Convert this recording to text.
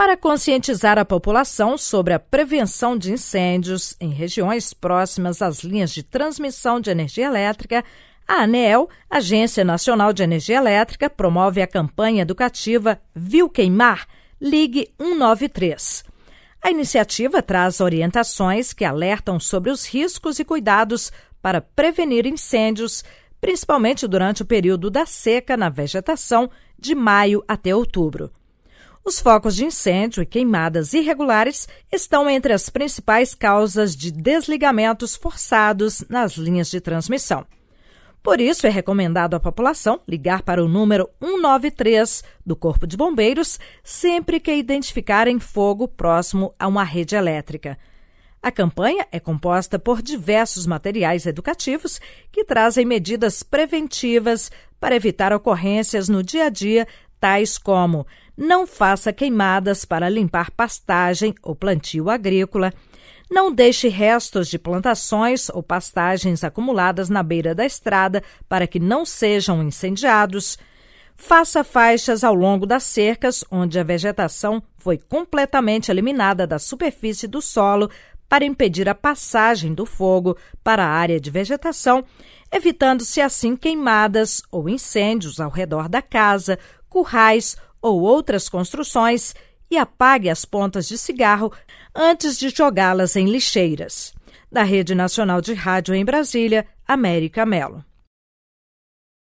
para conscientizar a população sobre a prevenção de incêndios em regiões próximas às linhas de transmissão de energia elétrica, a ANEEL, Agência Nacional de Energia Elétrica, promove a campanha educativa Viu Queimar? Ligue 193. A iniciativa traz orientações que alertam sobre os riscos e cuidados para prevenir incêndios, principalmente durante o período da seca na vegetação de maio até outubro. Os focos de incêndio e queimadas irregulares estão entre as principais causas de desligamentos forçados nas linhas de transmissão. Por isso, é recomendado à população ligar para o número 193 do Corpo de Bombeiros sempre que identificarem fogo próximo a uma rede elétrica. A campanha é composta por diversos materiais educativos que trazem medidas preventivas para evitar ocorrências no dia a dia, tais como não faça queimadas para limpar pastagem ou plantio agrícola, não deixe restos de plantações ou pastagens acumuladas na beira da estrada para que não sejam incendiados. Faça faixas ao longo das cercas onde a vegetação foi completamente eliminada da superfície do solo para impedir a passagem do fogo para a área de vegetação, evitando-se assim queimadas ou incêndios ao redor da casa, currais ou outras construções e apague as pontas de cigarro antes de jogá-las em lixeiras. Da Rede Nacional de Rádio em Brasília, América Melo.